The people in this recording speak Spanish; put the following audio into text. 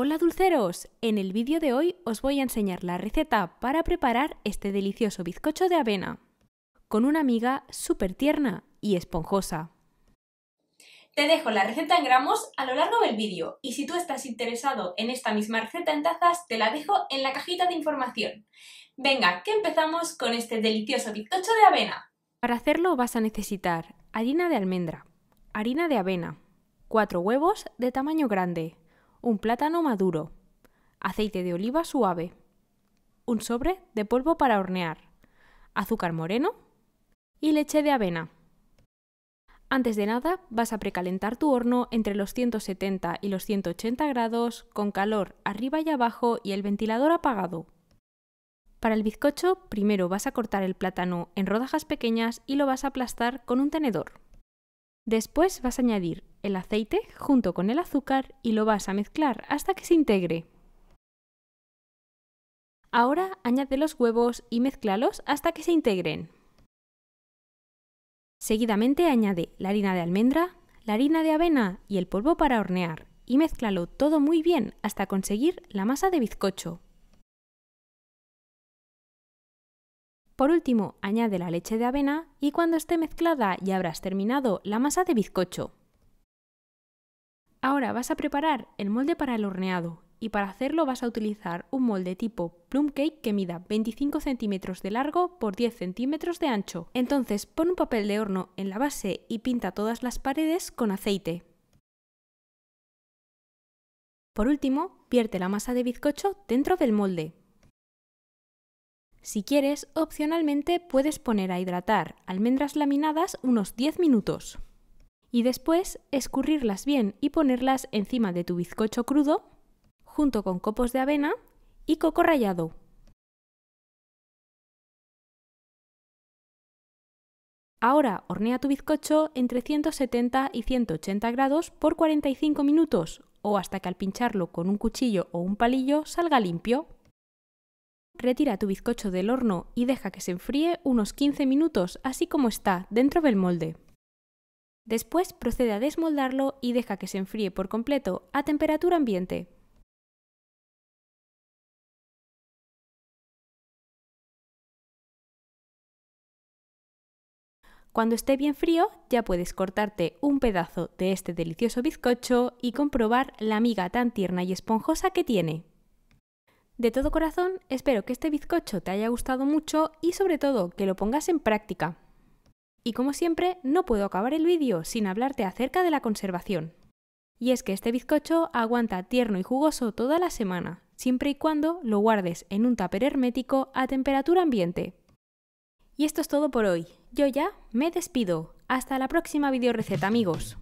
Hola dulceros, en el vídeo de hoy os voy a enseñar la receta para preparar este delicioso bizcocho de avena con una amiga súper tierna y esponjosa. Te dejo la receta en gramos a lo largo del vídeo y si tú estás interesado en esta misma receta en tazas te la dejo en la cajita de información. Venga, que empezamos con este delicioso bizcocho de avena. Para hacerlo vas a necesitar harina de almendra, harina de avena, 4 huevos de tamaño grande, un plátano maduro, aceite de oliva suave, un sobre de polvo para hornear, azúcar moreno y leche de avena. Antes de nada, vas a precalentar tu horno entre los 170 y los 180 grados, con calor arriba y abajo y el ventilador apagado. Para el bizcocho, primero vas a cortar el plátano en rodajas pequeñas y lo vas a aplastar con un tenedor. Después vas a añadir el aceite junto con el azúcar y lo vas a mezclar hasta que se integre. Ahora añade los huevos y mezclalos hasta que se integren. Seguidamente añade la harina de almendra, la harina de avena y el polvo para hornear y mezclalo todo muy bien hasta conseguir la masa de bizcocho. Por último, añade la leche de avena y cuando esté mezclada ya habrás terminado la masa de bizcocho. Ahora vas a preparar el molde para el horneado y para hacerlo vas a utilizar un molde tipo plum cake que mida 25 centímetros de largo por 10 centímetros de ancho. Entonces pon un papel de horno en la base y pinta todas las paredes con aceite. Por último, vierte la masa de bizcocho dentro del molde. Si quieres, opcionalmente puedes poner a hidratar almendras laminadas unos 10 minutos y después escurrirlas bien y ponerlas encima de tu bizcocho crudo junto con copos de avena y coco rallado. Ahora hornea tu bizcocho entre 170 y 180 grados por 45 minutos o hasta que al pincharlo con un cuchillo o un palillo salga limpio. Retira tu bizcocho del horno y deja que se enfríe unos 15 minutos así como está dentro del molde. Después procede a desmoldarlo y deja que se enfríe por completo a temperatura ambiente. Cuando esté bien frío, ya puedes cortarte un pedazo de este delicioso bizcocho y comprobar la miga tan tierna y esponjosa que tiene. De todo corazón, espero que este bizcocho te haya gustado mucho y sobre todo que lo pongas en práctica. Y como siempre, no puedo acabar el vídeo sin hablarte acerca de la conservación. Y es que este bizcocho aguanta tierno y jugoso toda la semana, siempre y cuando lo guardes en un tupper hermético a temperatura ambiente. Y esto es todo por hoy. Yo ya me despido. Hasta la próxima receta, amigos.